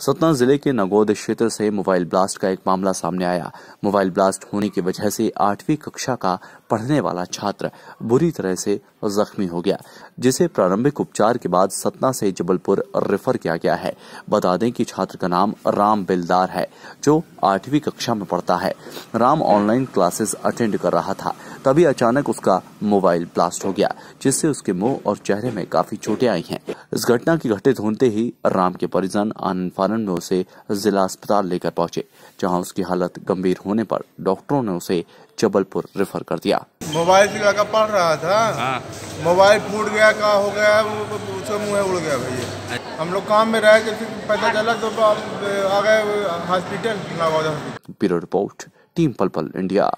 सतना जिले के नगोद क्षेत्र से मोबाइल ब्लास्ट का एक मामला सामने आया मोबाइल ब्लास्ट होने की वजह से आठवीं कक्षा का पढ़ने वाला छात्र बुरी तरह से जख्मी हो गया जिसे प्रारंभिक उपचार के बाद सतना से जबलपुर रेफर किया गया है बता दें कि छात्र का नाम राम बेलदार है जो आठवीं कक्षा में पढ़ता है राम ऑनलाइन क्लासेस अटेंड कर रहा था तभी अचानक उसका मोबाइल ब्लास्ट हो गया जिससे उसके मुंह और चेहरे में काफी चोटें आई हैं इस घटना की घटित होते ही राम के परिजन आनंद फानंद में उसे जिला अस्पताल लेकर पहुंचे जहां उसकी हालत गंभीर होने पर डॉक्टरों ने उसे जबलपुर रेफर कर दिया मोबाइल से लगा पढ़ रहा था हाँ। मोबाइल फूट गया का हो गया उसका मुँह उड़ गया भैया हम लोग काम में रह पता चला तो आ गए हॉस्पिटल ब्यूरो रिपोर्ट टीम पल पल इंडिया